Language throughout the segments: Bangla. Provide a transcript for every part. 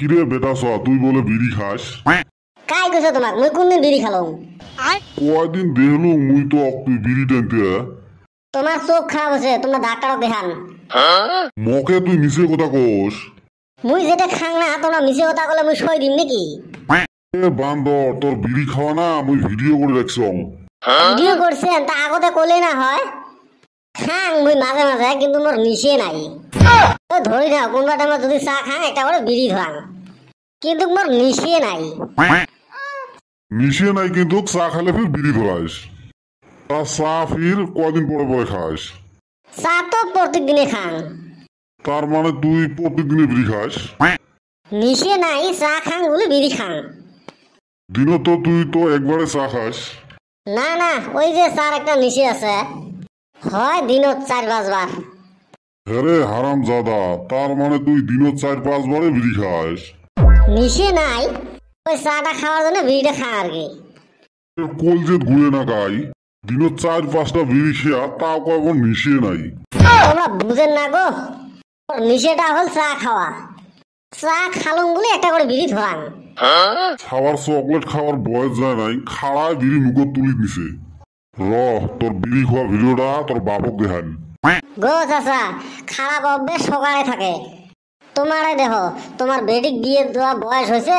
কিরে বেটা স তুই বলে বিড়ি খাস কাই কইছ তোমাক মুই কোনদিন বিড়ি খালাম কয়দিন দেখলু মুই তো তুই বিড়ি টানতে তোমার চোখ খারাপ আছে তোমরা ডাক্তারও দেখান মকে তুই মিছে কথা কোস মুই যেটা খাং না তোমরা মিছে কথা কলে মুই সই দিম নাকি এ বান্দর তোর বিড়ি খাওয়া না মুই ভিডিও করে রাখছং ভিডিও করছেন তা আগতে কলে না হয় খাং মুই মাঝে মাঝে কিন্তু মোর নিশে নাই ও ধরি না কোনটা টাইমে যদি চা খাই এটা করে বিড়ি ধরান কিন্তু মোর মিশিয়ে নাই মিশিয়ে নাই কিন্তু চা খালে ফির বিড়ি ধরাইস তা চা ফির কদিন পরে পরে খাস চা তো প্রতিদিনে খান তার মানে তুই প্রতিদিনে বিড়ি খাস মিশিয়ে নাই চা খান বলে বিড়ি খান দিনও তো তুই তো একবারে চা খাস না না ওই যে চার একটা মিশে আছে হয় দিনত চার পাঁচবার হ্যারে হারাম জাদা তার মানে তুই দিনও চার পাঁচ বারে বিড়ি খাস নিশে নাই ওই চাটা খাওয়ার জন্য বিড়িটা খা আর কি যে ঘুরে না খাই দিনও চার পাঁচটা বিড়ি খেয়া তাও কখন নিশে নাই তোমরা বুঝেন না গো নিশেটা হল চা খাওয়া চা খালুম বলে একটা করে বিড়ি ধরান খাবার চকলেট খাওয়ার বয়স যায় নাই খাড়ায় বিড়ি মুখে তুলি দিছে র তোর বিড়ি খাওয়া ভিডিওটা তোর বাপক দেখান গো চাচা খারাপ অভ্যেস সকালে থাকে তোমার দেহ তোমার বেটিক বিয়ে দেওয়া বয়স হয়েছে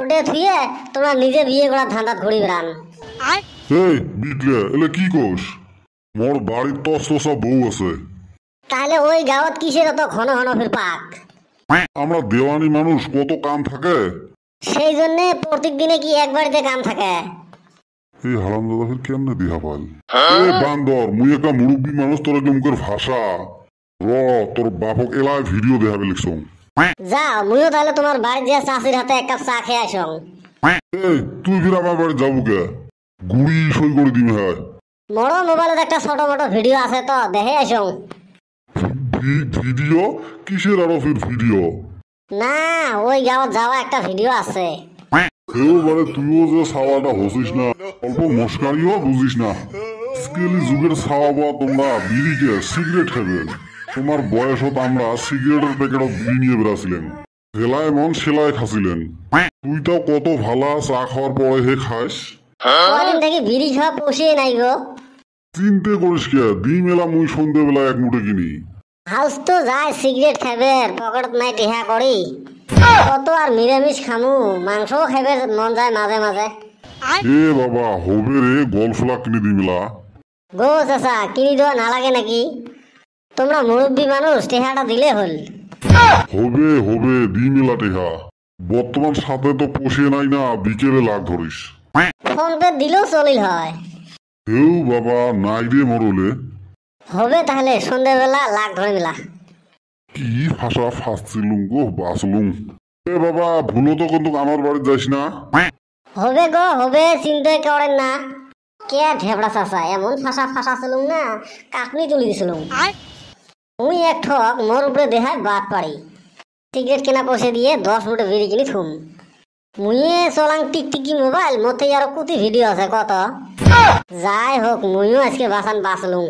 ওটা থুয়ে তোমরা নিজে বিয়ে করার ধান্দা ঘুরি বেড়ান এলে কি কোষ মোর বাড়ির তো বউ আছে তাহলে ওই গাঁত কিসের অত ঘন ঘন ফির পাক আমরা দেওয়ানি মানুষ কত কাম থাকে সেই জন্য প্রত্যেক দিনে কি এক কাম থাকে এই হারাম দাদা কেমনে দিহা পাল এ বান্দর মুই একটা মুরব্বী মানুষ তোর মুখের ভাষা র তোর বাপক এলায় ভিডিও দেখাবে লিখছো যা মুইও তাহলে তোমার বাড়ি চাষির হাতে এক কাপ চা খেয়ে আসং এই তুই ফির আমার বাড়ি যাবো কে গুড়ি সই করে দিবি হ্যাঁ একটা ছোট মোটো ভিডিও আছে তো দেখে আসং ভিডিও কিসের আরো ভিডিও না ওই যাওয়া একটা ভিডিও আছে হেও মানে তুইও যে সাওয়াটা হসিস না অল্প মস্কারিও বুঝিস না যুগের সাওয়া তোমরা বিড়িকে সিগারেট খাবে তোমার হতো আমরা সিগারেটের প্যাকেটত বিড়ি নিয়ে বেড়াছিলেন ভেলায় মন সেলায় খাসিলেন তুই তাও কত ভালা চা খাওয়ার পরে হে খাস থেকে বিড়ি খাওয়া নাই গো চিনতে করিস কে মেলা মুই সন্ধ্যেবেলা এক মুঠো কিনি হাউস তো যায় সিগারেট খাবে পকেটত নাই টিহা করি কত আর নিরামিষ খামু মাংসও খাবে মন যায় মাঝে মাঝে এ বাবা হবে রে গলফলা কিনে দিমিলা গো চাচা কিনি দেওয়া না লাগে নাকি তোমরা মুরব্বী মানুষ টেহাটা দিলে হল হবে হবে দিন এলা টেহা বর্তমান সাথে তো পোষে নাই না বিকেলে লাগ ধরিস ফোন পে দিলেও চলিল হয় হেউ বাবা নাই রে মরলে হবে তাহলে সন্ধ্যাবেলা লাগ ধরে মিলা কি ভাষা ফাঁসছিলুম গো বাঁচলুম এ বাবা ভুলো তো কিন্তু আমার বাড়ি যাস না হবে গো হবে চিন্তা করেন না কে ঢেবড়া চাচা এমন ফাঁসা ফাঁসা ছিলুম না কাকনি তুলি দিছিলুম মুই এক ঠক মোর উপরে দেহাত বাদ পারি সিগারেট কেনা পয়সা দিয়ে দশ ফুটে বিড়ি কিনি থুম মুইয়ে চলাং টিকটিকি মোবাইল মতে আর কুতি ভিডিও আছে কত যাই হোক মুইও আজকে বাসান বাঁচলুম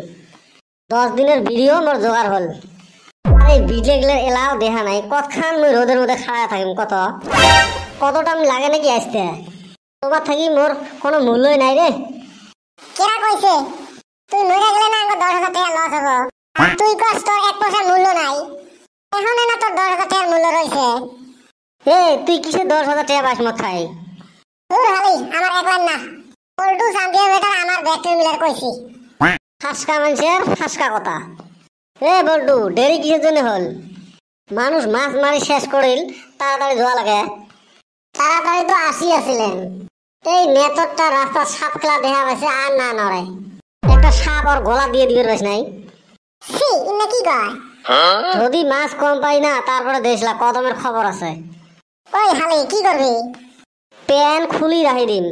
দশ দিনের ভিডিও মোর জোগাড় হল আরে বিজে গেলে এলাও দেহা নাই কতখান মুই রোদের মধ্যে খাড়া থাকিম কত কত টাইম লাগে নাকি আসতে তোমার থাকি মোর কোনো মূল্যই নাই রে কেরা কইছে তুই মরে গেলে না আমার দশ হাজার টাকা লস হবো তুই এক পয়সার মূল্য নাই এখন না তোর দশ হাজার টাকার মূল্য রয়েছে এ তুই কিসে দশ হাজার টাকা বাস মত খাই আমার না বেটার আমার ব্যাটারি মিলার কইছি ফাঁসকা মানুষের ফাঁসকা কথা এ বল্টু কিসের জন্য হল মানুষ মাছ মারি শেষ করিল তাড়াতাড়ি ধোয়া লাগে তাড়াতাড়ি তো আসিলেন এই নেতরটা রাস্তা খেলা দেখা পাইছে আর না নড়ে একটা সাপ ওর গলা দিয়ে দিবে পাইছে নাই যদি মাছ কম পাই না তারপরে দেখলা কদমের খবর আছে ওই হালে কি করবি প্যান খুলি রাখি দিন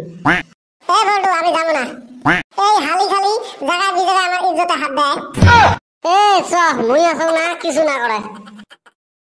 এ বলটু আমি যাব না এই হালি খালি জায়গা বিজায়গা আমার ইজ্জতে হাত দেয় এ চ মুই আছো না কিছু না করে